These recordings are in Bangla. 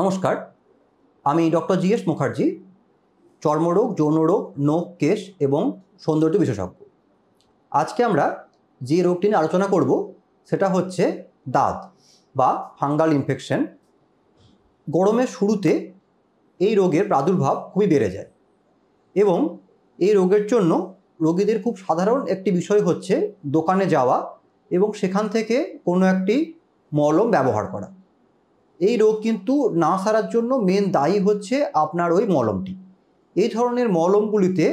নমস্কার আমি ডক্টর জি এস মুখার্জি চর্মরোগ যৌনরোগ নখ কেশ এবং সৌন্দর্য বিশেষজ্ঞ আজকে আমরা যে রোগটি নিয়ে আলোচনা করব সেটা হচ্ছে দাঁত বা ফাঙ্গাল ইনফেকশন গরমের শুরুতে এই রোগের প্রাদুর্ভাব খুবই বেড়ে যায় এবং এই রোগের জন্য রোগীদের খুব সাধারণ একটি বিষয় হচ্ছে দোকানে যাওয়া এবং সেখান থেকে কোনো একটি মলম ব্যবহার করা এই রোগ কিন্তু না সারার জন্য মেন দায়ী হচ্ছে আপনার ওই মলমটি এই ধরনের মলমগুলিতে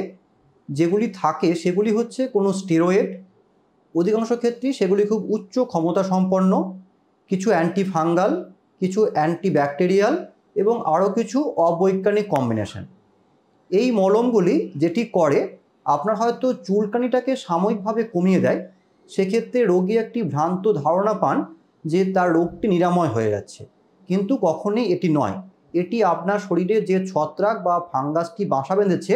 যেগুলি থাকে সেগুলি হচ্ছে কোনো স্টেরয়েড অধিকাংশ ক্ষেত্রেই সেগুলি খুব উচ্চ ক্ষমতা সম্পন্ন কিছু অ্যান্টিফাঙ্গাল কিছু অ্যান্টিব্যাকটেরিয়াল এবং আরও কিছু অবৈজ্ঞানিক কম্বিনেশন এই মলমগুলি যেটি করে আপনার হয়তো চুলকানিটাকে সাময়িকভাবে কমিয়ে দেয় সেক্ষেত্রে রোগী একটি ভ্রান্ত ধারণা পান যে তার রোগটি নিরাময় হয়ে যাচ্ছে কিন্তু কখনোই এটি নয় এটি আপনার শরীরে যে ছত্রাক বা ফাঙ্গাসটি বাসা বেঁধেছে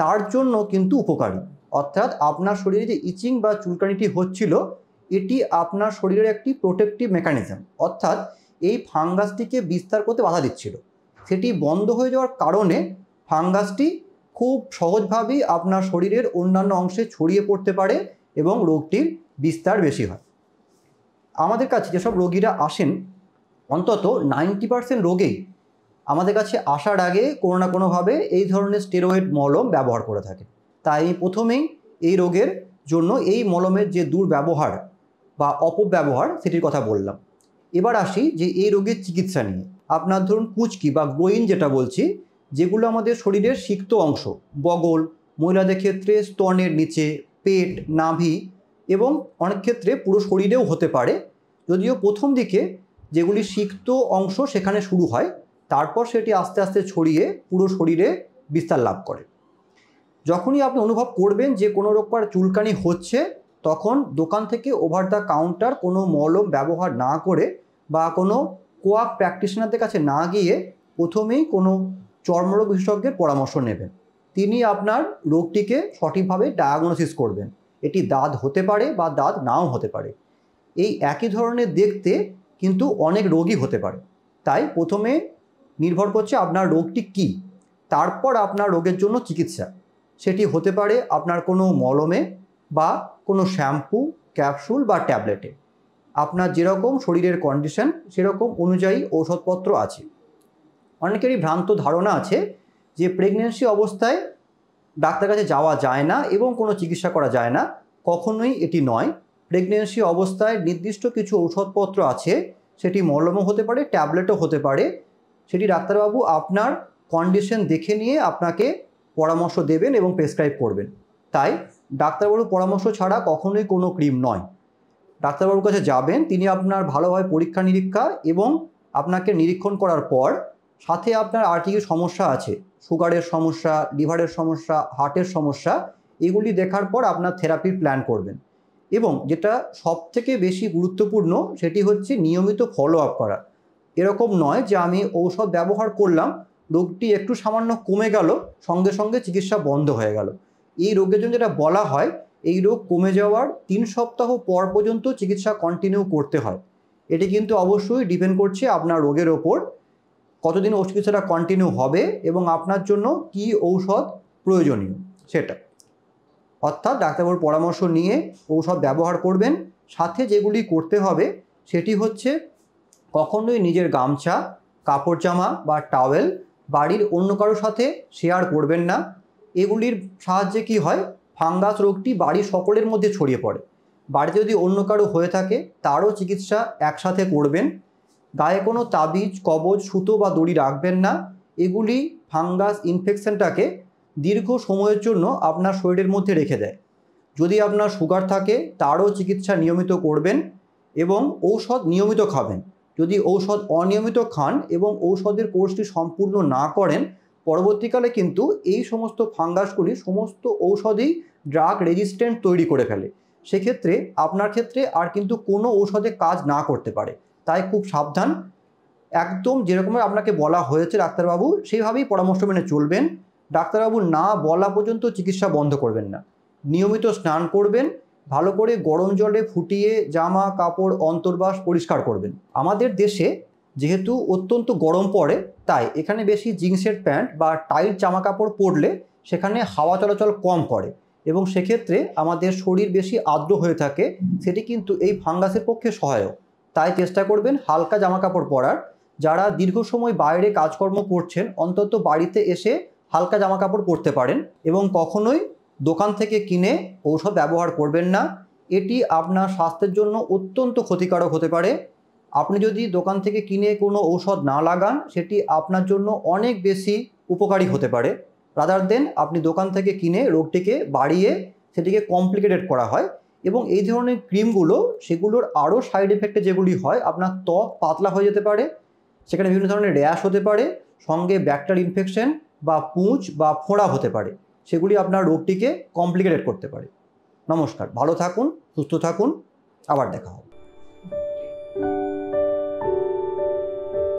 তার জন্য কিন্তু উপকারী অর্থাৎ আপনার শরীরে যে ইচিং বা চুলকানিটি হচ্ছিল এটি আপনার শরীরের একটি প্রোটেকটিভ মেকানিজম অর্থাৎ এই ফাঙ্গাসটিকে বিস্তার করতে বাধা দিচ্ছিল সেটি বন্ধ হয়ে যাওয়ার কারণে ফাঙ্গাসটি খুব সহজভাবেই আপনার শরীরের অন্যান্য অংশে ছড়িয়ে পড়তে পারে এবং রোগটির বিস্তার বেশি হয় আমাদের কাছে যেসব রোগীরা আসেন অন্তত নাইনটি পার্সেন্ট রোগেই আমাদের কাছে আসার আগে কোনো না কোনোভাবে এই ধরনের স্টেরয়েড মলম ব্যবহার করে থাকে তাই প্রথমেই এই রোগের জন্য এই মলমের যে দুর্ব্যবহার বা অপব্যবহার সেটির কথা বললাম এবার আসি যে এই রোগের চিকিৎসা নিয়ে আপনার ধরুন কুচকি বা গ্রোইন যেটা বলছি যেগুলো আমাদের শরীরের সিক্ত অংশ বগল মহিলাদের ক্ষেত্রে স্তনের নিচে পেট নাভি এবং অনেক ক্ষেত্রে পুরো শরীরেও হতে পারে যদিও প্রথম দিকে যেগুলি সিক্ত অংশ সেখানে শুরু হয় তারপর সেটি আস্তে আস্তে ছড়িয়ে পুরো শরীরে বিস্তার লাভ করে যখনই আপনি অনুভব করবেন যে কোনো রকম চুলকানি হচ্ছে তখন দোকান থেকে ওভার দ্য কাউন্টার কোনো মলম ব্যবহার না করে বা কোনো কোয়াক প্র্যাকটিশনারদের কাছে না গিয়ে প্রথমেই কোনো চর্মরোগ বিশেষজ্ঞের পরামর্শ নেবেন তিনি আপনার রোগটিকে সঠিকভাবে ডায়াগনোসিস করবেন এটি দাঁত হতে পারে বা দাঁত নাও হতে পারে এই একই ধরনের দেখতে কিন্তু অনেক রোগই হতে পারে তাই প্রথমে নির্ভর করছে আপনার রোগটি কি তারপর আপনার রোগের জন্য চিকিৎসা সেটি হতে পারে আপনার কোনো মলমে বা কোনো শ্যাম্পু ক্যাপসুল বা ট্যাবলেটে আপনার যেরকম শরীরের কন্ডিশন সেরকম অনুযায়ী ঔষধপত্র আছে অনেকেরই ভ্রান্ত ধারণা আছে যে প্রেগনেন্সি অবস্থায় ডাক্তার কাছে যাওয়া যায় না এবং কোনো চিকিৎসা করা যায় না কখনোই এটি নয় প্রেগনেন্সি অবস্থায় নির্দিষ্ট কিছু ঔষধপত্র আছে সেটি মলমও হতে পারে ট্যাবলেটও হতে পারে সেটি ডাক্তারবাবু আপনার কন্ডিশন দেখে নিয়ে আপনাকে পরামর্শ দেবেন এবং প্রেসক্রাইব করবেন তাই ডাক্তারবাবুর পরামর্শ ছাড়া কখনোই কোনো ক্রিম নয় ডাক্তারবাবুর কাছে যাবেন তিনি আপনার ভালোভাবে পরীক্ষা নিরীক্ষা এবং আপনাকে নিরীক্ষণ করার পর সাথে আপনার আর কি সমস্যা আছে সুগারের সমস্যা লিভারের সমস্যা হার্টের সমস্যা এগুলি দেখার পর আপনার থেরাপির প্ল্যান করবেন এবং যেটা সব থেকে বেশি গুরুত্বপূর্ণ সেটি হচ্ছে নিয়মিত ফলো আপ করা এরকম নয় যে আমি ঔষধ ব্যবহার করলাম রোগটি একটু সামান্য কমে গেল সঙ্গে সঙ্গে চিকিৎসা বন্ধ হয়ে গেল এই রোগের জন্য যেটা বলা হয় এই রোগ কমে যাওয়ার তিন সপ্তাহ পর পর্যন্ত চিকিৎসা কন্টিনিউ করতে হয় এটি কিন্তু অবশ্যই ডিপেন্ড করছে আপনার রোগের ওপর কতদিন চিকিৎসাটা কন্টিনিউ হবে এবং আপনার জন্য কি ঔষধ প্রয়োজনীয় সেটা অর্থাৎ ডাক্তারবাবুর পরামর্শ নিয়ে ওসব ব্যবহার করবেন সাথে যেগুলি করতে হবে সেটি হচ্ছে কখনোই নিজের গামছা কাপড় জামা বা টাওয়েল বাড়ির অন্য কারোর সাথে শেয়ার করবেন না এগুলির সাহায্যে কি হয় ফাঙ্গাস রোগটি বাড়ির সকলের মধ্যে ছড়িয়ে পড়ে বাড়িতে যদি অন্য কারো হয়ে থাকে তারও চিকিৎসা একসাথে করবেন গায়ে কোনো তাবিজ কবজ সুতো বা দড়ি রাখবেন না এগুলি ফাঙ্গাস ইনফেকশনটাকে দীর্ঘ সময়ের জন্য আপনার শরীরের মধ্যে রেখে দেয় যদি আপনার সুগার থাকে তারও চিকিৎসা নিয়মিত করবেন এবং ঔষধ নিয়মিত খাবেন যদি ঔষধ অনিয়মিত খান এবং ঔষধের কোর্সটি সম্পূর্ণ না করেন পরবর্তীকালে কিন্তু এই সমস্ত ফাঙ্গাসগুলি সমস্ত ঔষধেই ড্রাগ রেজিস্ট্যান্ট তৈরি করে ফেলে সেক্ষেত্রে আপনার ক্ষেত্রে আর কিন্তু কোনো ঔষধে কাজ না করতে পারে তাই খুব সাবধান একদম যেরকম আপনাকে বলা হয়েছে ডাক্তারবাবু সেইভাবেই পরামর্শ মেনে চলবেন ডাক্তারবাবু না বলা পর্যন্ত চিকিৎসা বন্ধ করবেন না নিয়মিত স্নান করবেন ভালো করে গরম জলে ফুটিয়ে জামা কাপড় অন্তর্বাস পরিষ্কার করবেন আমাদের দেশে যেহেতু অত্যন্ত গরম পড়ে তাই এখানে বেশি জিন্সের প্যান্ট বা টাইট জামা কাপড় পরলে সেখানে হাওয়া চলাচল কম করে এবং সেক্ষেত্রে আমাদের শরীর বেশি আর্দ্র হয়ে থাকে সেটি কিন্তু এই ফাঙ্গাসের পক্ষে সহায়ক তাই চেষ্টা করবেন হালকা জামা কাপড় পরার যারা দীর্ঘ সময় বাইরে কাজকর্ম করছেন অন্তত বাড়িতে এসে হালকা জামা কাপড় পরতে পারেন এবং কখনোই দোকান থেকে কিনে ঔষধ ব্যবহার করবেন না এটি আপনার স্বাস্থ্যের জন্য অত্যন্ত ক্ষতিকারক হতে পারে আপনি যদি দোকান থেকে কিনে কোনো ঔষধ না লাগান সেটি আপনার জন্য অনেক বেশি উপকারী হতে পারে রাদার দেন আপনি দোকান থেকে কিনে রোগটিকে বাড়িয়ে সেটিকে কমপ্লিকেটেড করা হয় এবং এই ধরনের ক্রিমগুলো সেগুলোর আরও সাইড এফেক্টে যেগুলি হয় আপনার ত্বক পাতলা হয়ে যেতে পারে সেখানে বিভিন্ন ধরনের র্যাশ হতে পারে সঙ্গে ব্যাকটার ইনফেকশন বা পুঁজ বা ফোঁড়া হতে পারে সেগুলি আপনার রোগটিকে কমপ্লিকেটেড করতে পারে নমস্কার ভালো থাকুন সুস্থ থাকুন আবার দেখা হবে